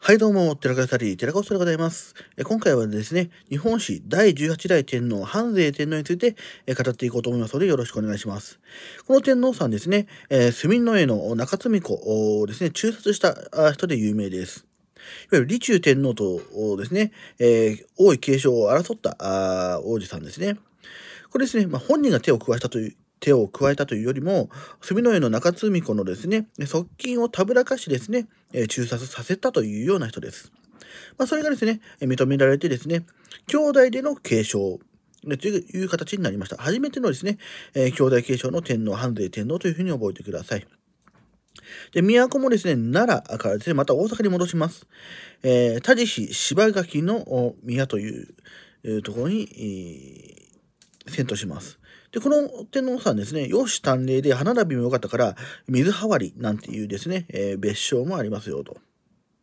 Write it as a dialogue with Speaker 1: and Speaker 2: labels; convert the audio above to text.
Speaker 1: はいどうも、寺川さり、寺川さでございます。今回はですね、日本史第18代天皇、半税天皇について語っていこうと思いますので、よろしくお願いします。この天皇さんですね、えー、住の絵の中積子をですね、中殺した人で有名です。いわゆる李中天皇とですね、えー、王位継承を争った王子さんですね。これですね、まあ、本人が手を加えたという手を加えたというよりも、住之江の中津美子のですね、側近をたぶらかしですね、中殺させたというような人です。まあ、それがですね、認められてですね、兄弟での継承という形になりました。初めてのですね、兄弟継承の天皇、半税天皇というふうに覚えてください。で、都もですね、奈良からですね、また大阪に戻します。えー、田地市柴垣の宮というところに、えー遷都します。で、この天皇さんですね、容姿端麗で歯並びも良かったから、水はわりなんていうですね、えー、別称もありますよと。